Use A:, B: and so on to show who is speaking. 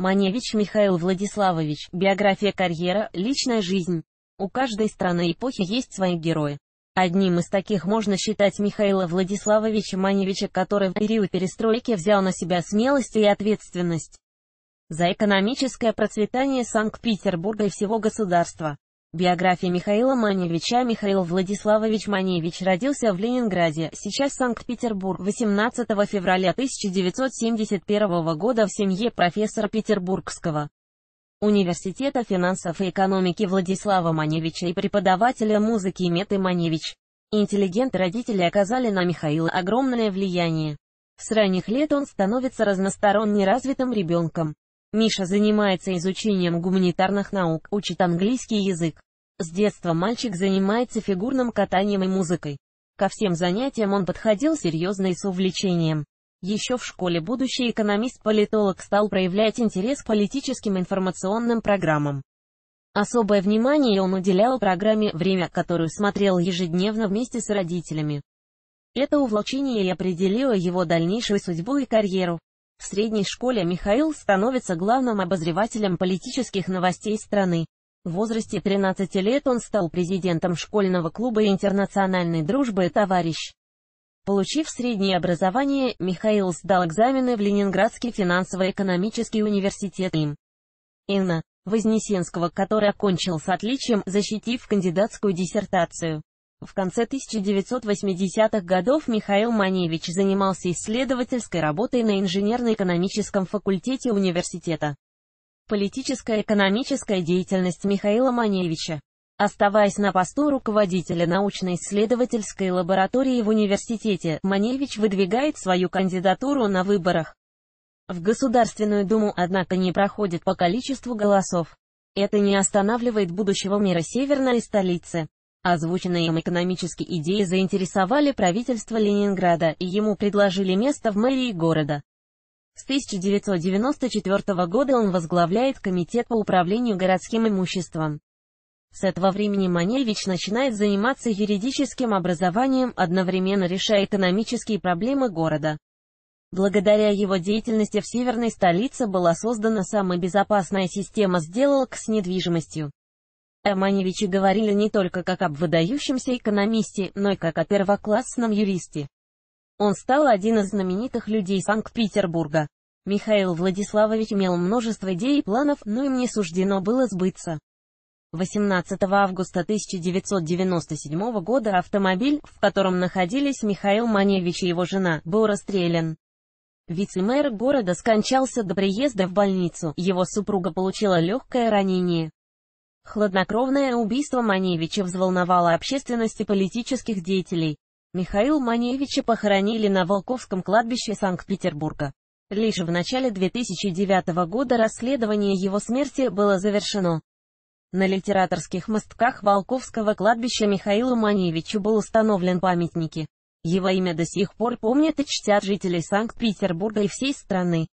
A: Маневич Михаил Владиславович. Биография карьера, личная жизнь. У каждой страны эпохи есть свои герои. Одним из таких можно считать Михаила Владиславовича Маневича, который в период перестройки взял на себя смелость и ответственность за экономическое процветание Санкт-Петербурга и всего государства. Биография Михаила Маневича Михаил Владиславович Маневич родился в Ленинграде, сейчас Санкт-Петербург, 18 февраля 1971 года в семье профессора Петербургского университета финансов и экономики Владислава Маневича и преподавателя музыки Меты Маневич. Интеллигент родители оказали на Михаила огромное влияние. С ранних лет он становится разносторонне развитым ребенком. Миша занимается изучением гуманитарных наук, учит английский язык. С детства мальчик занимается фигурным катанием и музыкой. Ко всем занятиям он подходил серьезно и с увлечением. Еще в школе будущий экономист-политолог стал проявлять интерес к политическим информационным программам. Особое внимание он уделял программе «Время», которую смотрел ежедневно вместе с родителями. Это увлечение и определило его дальнейшую судьбу и карьеру. В средней школе Михаил становится главным обозревателем политических новостей страны. В возрасте 13 лет он стал президентом школьного клуба интернациональной дружбы «Товарищ». Получив среднее образование, Михаил сдал экзамены в Ленинградский финансово-экономический университет им. Инна Вознесенского, который окончил с отличием, защитив кандидатскую диссертацию. В конце 1980-х годов Михаил Маневич занимался исследовательской работой на инженерно-экономическом факультете университета. Политическая экономическая деятельность Михаила Маневича Оставаясь на посту руководителя научно-исследовательской лаборатории в университете, Маневич выдвигает свою кандидатуру на выборах в Государственную Думу, однако не проходит по количеству голосов. Это не останавливает будущего мира северной столицы. Озвученные им экономические идеи заинтересовали правительство Ленинграда, и ему предложили место в мэрии города. С 1994 года он возглавляет Комитет по управлению городским имуществом. С этого времени Маневич начинает заниматься юридическим образованием, одновременно решая экономические проблемы города. Благодаря его деятельности в северной столице была создана самая безопасная система сделок с недвижимостью. Эманевичи говорили не только как об выдающемся экономисте, но и как о первоклассном юристе. Он стал один из знаменитых людей Санкт-Петербурга. Михаил Владиславович имел множество идей и планов, но им не суждено было сбыться. 18 августа 1997 года автомобиль, в котором находились Михаил Маневич и его жена, был расстрелян. Вице-мэр города скончался до приезда в больницу, его супруга получила легкое ранение. Хладнокровное убийство Маневича взволновало общественность и политических деятелей. Михаил Маневича похоронили на Волковском кладбище Санкт-Петербурга. Лишь в начале 2009 года расследование его смерти было завершено. На литераторских мостках Волковского кладбища Михаилу Маневичу был установлен памятник. Его имя до сих пор помнят и чтят жители Санкт-Петербурга и всей страны.